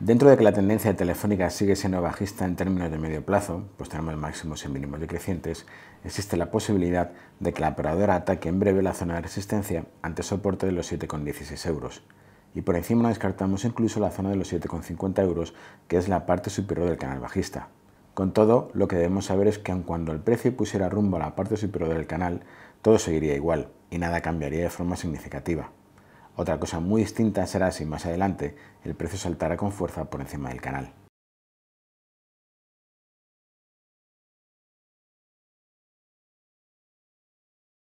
Dentro de que la tendencia telefónica sigue siendo bajista en términos de medio plazo, pues tenemos máximos y mínimos decrecientes, existe la posibilidad de que la operadora ataque en breve la zona de resistencia ante soporte de los 7,16 euros. Y por encima no descartamos incluso la zona de los 7,50 euros, que es la parte superior del canal bajista. Con todo, lo que debemos saber es que aun cuando el precio pusiera rumbo a la parte superior del canal, todo seguiría igual y nada cambiaría de forma significativa. Otra cosa muy distinta será si más adelante el precio saltará con fuerza por encima del canal.